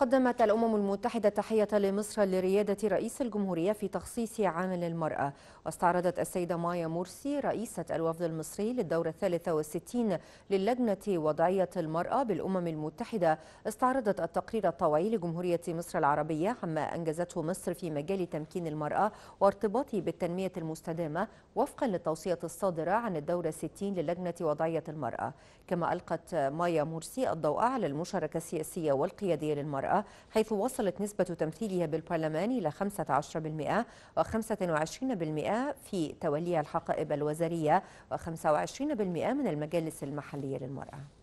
قدمت الأمم المتحدة تحية لمصر لريادة رئيس الجمهورية في تخصيص عام للمرأة واستعرضت السيدة مايا مرسي رئيسة الوفد المصري للدورة الثالثة والستين للجنة وضعية المرأة بالأمم المتحدة استعرضت التقرير الطوعي لجمهورية مصر العربية عما أنجزته مصر في مجال تمكين المرأة وارتباطه بالتنمية المستدامة وفقا للتوصية الصادرة عن الدورة الستين للجنة وضعية المرأة كما ألقت مايا مرسي الضوء على المشاركة السياسية والقيادية للمرأة المرأة حيث وصلت نسبة تمثيلها بالبرلمان إلى 15% و25% في توليها الحقائب الوزارية و25% من المجالس المحلية للمرأة